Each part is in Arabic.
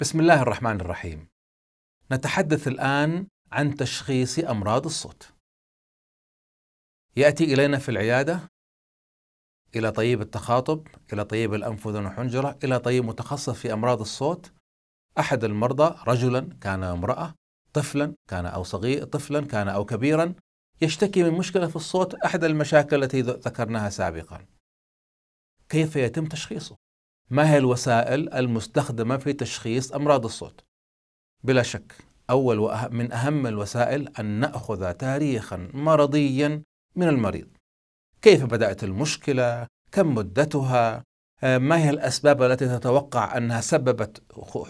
بسم الله الرحمن الرحيم. نتحدث الآن عن تشخيص أمراض الصوت. يأتي إلينا في العيادة إلى طبيب التخاطب، إلى طبيب الأنف وذن وحنجرة إلى طبيب متخصص في أمراض الصوت. أحد المرضى رجلا كان امرأة، طفلا كان أو صغير طفلا كان أو كبيرا يشتكي من مشكلة في الصوت أحد المشاكل التي ذكرناها سابقا. كيف يتم تشخيصه؟ ما هي الوسائل المستخدمة في تشخيص أمراض الصوت؟ بلا شك أول من أهم الوسائل أن نأخذ تاريخا مرضيا من المريض كيف بدأت المشكلة؟ كم مدتها؟ آه، ما هي الأسباب التي تتوقع أنها سببت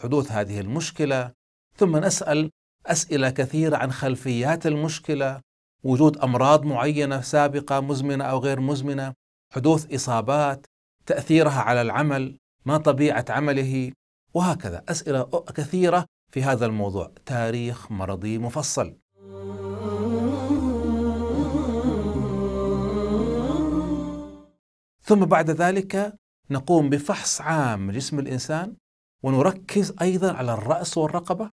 حدوث هذه المشكلة؟ ثم نسأل أسئلة كثيرة عن خلفيات المشكلة وجود أمراض معينة سابقة مزمنة أو غير مزمنة حدوث إصابات تأثيرها على العمل ما طبيعه عمله وهكذا اسئله كثيره في هذا الموضوع تاريخ مرضي مفصل ثم بعد ذلك نقوم بفحص عام جسم الانسان ونركز ايضا على الراس والرقبه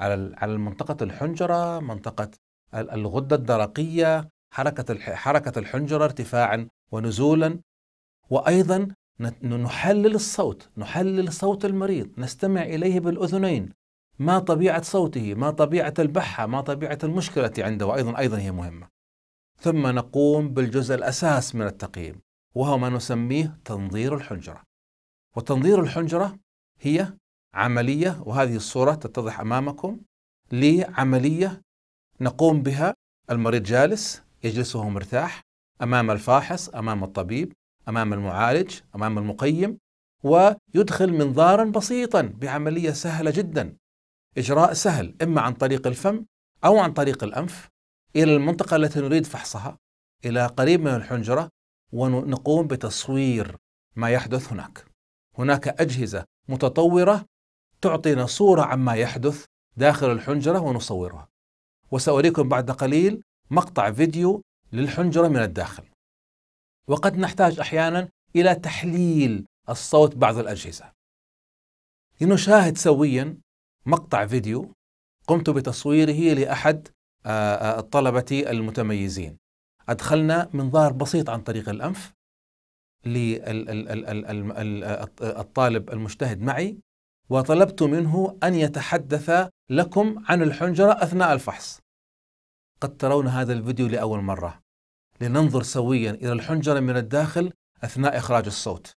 على على منطقه الحنجره منطقه الغده الدرقيه حركه حركه الحنجره ارتفاعا ونزولا وايضا نحلل الصوت نحلل صوت المريض نستمع إليه بالأذنين ما طبيعة صوته ما طبيعة البحة ما طبيعة المشكلة عنده أيضا أيضا هي مهمة ثم نقوم بالجزء الأساس من التقييم وهو ما نسميه تنظير الحنجرة وتنظير الحنجرة هي عملية وهذه الصورة تتضح أمامكم لعملية نقوم بها المريض جالس يجلس وهو مرتاح أمام الفاحص أمام الطبيب امام المعالج امام المقيم ويدخل منظارا بسيطا بعمليه سهله جدا اجراء سهل اما عن طريق الفم او عن طريق الانف الى المنطقه التي نريد فحصها الى قريب من الحنجره ونقوم بتصوير ما يحدث هناك هناك اجهزه متطوره تعطينا صوره عما يحدث داخل الحنجره ونصورها وساريكم بعد قليل مقطع فيديو للحنجره من الداخل وقد نحتاج أحيانا إلى تحليل الصوت بعض الأجهزة لنشاهد سويا مقطع فيديو قمت بتصويره لأحد آه، آه، الطلبة المتميزين أدخلنا منظار بسيط عن طريق الأنف للطالب المجتهد معي وطلبت منه أن يتحدث لكم عن الحنجرة أثناء الفحص قد ترون هذا الفيديو لأول مرة لننظر سويا إلى الحنجرة من الداخل أثناء إخراج الصوت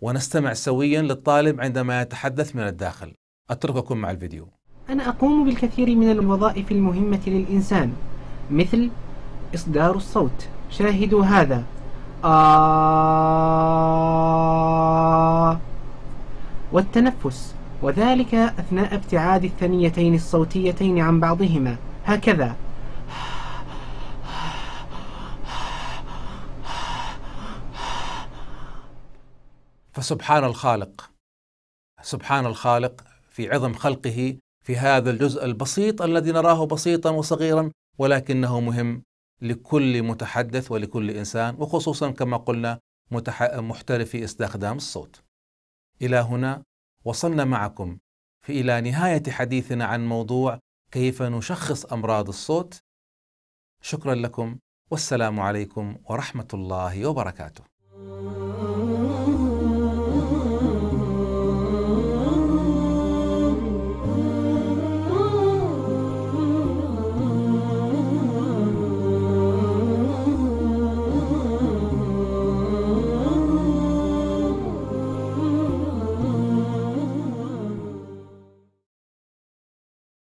ونستمع سويا للطالب عندما يتحدث من الداخل أترككم مع الفيديو أنا أقوم بالكثير من الوظائف المهمة للإنسان مثل إصدار الصوت شاهدوا هذا آه والتنفس وذلك أثناء ابتعاد الثنيتين الصوتيتين عن بعضهما هكذا فسبحان الخالق سبحان الخالق في عظم خلقه في هذا الجزء البسيط الذي نراه بسيطا وصغيرا ولكنه مهم لكل متحدث ولكل انسان وخصوصا كما قلنا محترف في استخدام الصوت. الى هنا وصلنا معكم في الى نهايه حديثنا عن موضوع كيف نشخص امراض الصوت. شكرا لكم والسلام عليكم ورحمه الله وبركاته.